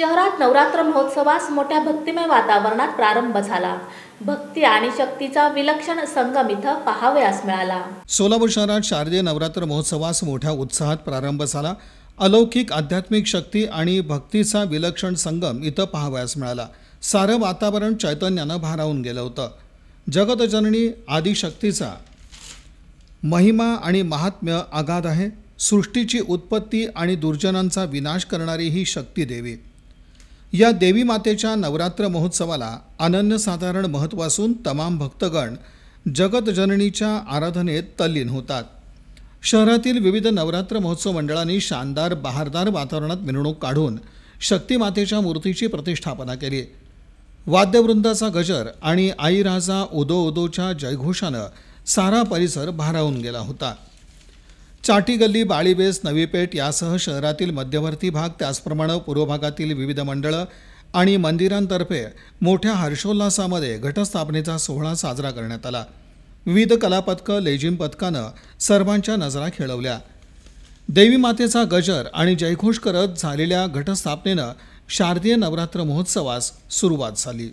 शहरात नवरात्र महोत्सवास मोठ्या भक्तिमय वातावरणात प्रारंभ झाला भक्ती आणि शक्तीचा विलक्षण संगम इथं पाहावयास मिळाला सोलापूर शहरात शारदीय नवरात्र महोत्सवास मोठ्या उत्साहात प्रारंभ झाला अलौकिक आध्यात्मिक शक्ती आणि भक्तीचा विलक्षण संगम इथं पहावयास मिळाला सारं वातावरण चैतन्यानं भारावून गेलं होतं जगतजननी आदिशक्तीचा महिमा आणि महात्म्य आघात आहे सृष्टीची उत्पत्ती आणि दुर्जनांचा विनाश करणारी ही शक्ती देवी या देवी मातेच्या नवरात्र महोत्सवाला अनन्यसाधारण महत्त्व असून तमाम भक्तगण जगतजननीच्या आराधनेत तल्लीन होतात शहरातील विविध नवरात्र महोत्सव मंडळांनी शानदार बहारदार वातावरणात मिरवणूक काढून शक्ती मूर्तीची प्रतिष्ठापना केली वाद्यवृंदाचा गजर आणि आई राजा उदो उदोच्या जयघोषानं सारा परिसर भारावून गेला होता चाटी गल्ली बाळीबेस नवीपेठ यासह शहरातील मध्यवर्ती भाग त्याचप्रमाणे पूर्व भागातील विविध मंडळं आणि मंदिरांतर्फे मोठ्या हर्षोल्लासामध्ये घटस्थापनेचा सोहळा साजरा करण्यात आला विविध कलापथकं लेझिम पथकानं सर्वांच्या नजरा खेळवल्या देवी मातेचा गजर आणि जयघोष करत झालेल्या घटस्थापनेनं शारदीय नवरात्र महोत्सवास सुरुवात झाली